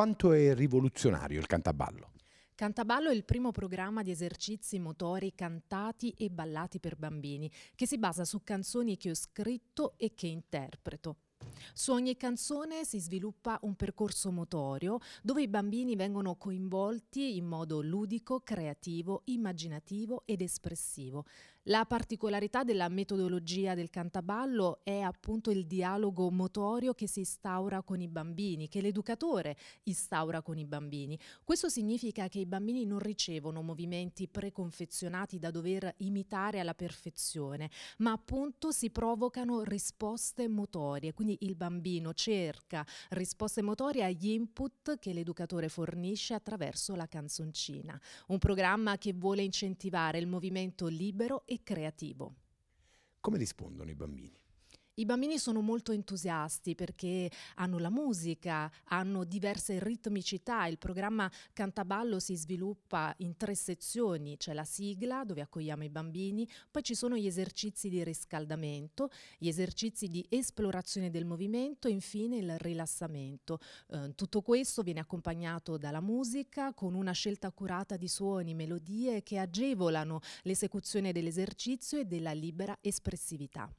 Quanto è rivoluzionario il cantaballo? Cantaballo è il primo programma di esercizi motori cantati e ballati per bambini, che si basa su canzoni che ho scritto e che interpreto. Su ogni canzone si sviluppa un percorso motorio dove i bambini vengono coinvolti in modo ludico, creativo, immaginativo ed espressivo. La particolarità della metodologia del cantaballo è appunto il dialogo motorio che si instaura con i bambini, che l'educatore instaura con i bambini. Questo significa che i bambini non ricevono movimenti preconfezionati da dover imitare alla perfezione, ma appunto si provocano risposte motorie, quindi quindi il bambino cerca risposte motorie agli input che l'educatore fornisce attraverso la canzoncina, un programma che vuole incentivare il movimento libero e creativo. Come rispondono i bambini? I bambini sono molto entusiasti perché hanno la musica, hanno diverse ritmicità, il programma Cantaballo si sviluppa in tre sezioni, c'è la sigla dove accogliamo i bambini, poi ci sono gli esercizi di riscaldamento, gli esercizi di esplorazione del movimento e infine il rilassamento. Eh, tutto questo viene accompagnato dalla musica con una scelta accurata di suoni, melodie che agevolano l'esecuzione dell'esercizio e della libera espressività.